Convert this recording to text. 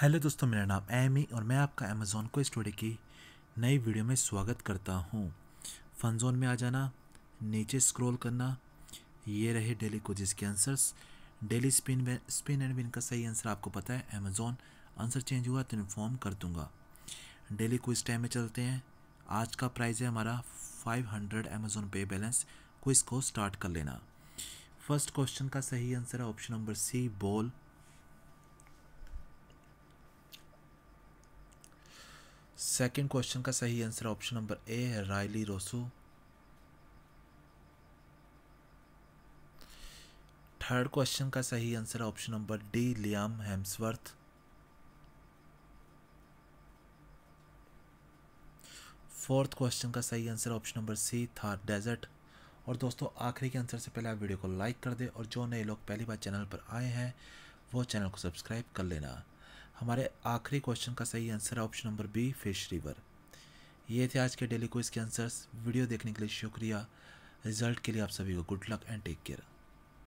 hello दोस्तों मेरा नाम एमी और मैं आपका अमेज़ोन को स्टोरी की नई वीडियो में स्वागत करता हूँ फन जोन में आ जाना नीचे स्क्रॉल करना ये रहे डेली को के answers daily spin spin and win का सही आंसर आपको पता है अमेज़ोन आंसर चेंज हुआ तो इन्फॉर्म कर दूंगा डेली इस टाइम में चलते हैं आज का प्राइज़ है हमारा five hundred Amazon pay balance को को स्टार्ट कर लेना फर्स्ट क्वेश्चन का सही आंसर है option number C ball second question का सही आंसर ऑप्शन नंबर ए है रायली रोसो थर्ड क्वेश्चन का सही answer option number D Liam Hemsworth fourth question का सही आंसर ऑप्शन नंबर सी था डेजर्ट और दोस्तों आखिरी के आंसर से पहले आप वीडियो को लाइक कर दें और जो नए लोग पहली बार चैनल पर आए हैं वो चैनल को सब्सक्राइब कर लेना हमारे आखिरी क्वेश्चन का सही आंसर है option number B fish river ये थे आज के डेली क्विज के आंसर्स वीडियो देखने के लिए शुक्रिया रिजल्ट के लिए आप सभी को good luck and take care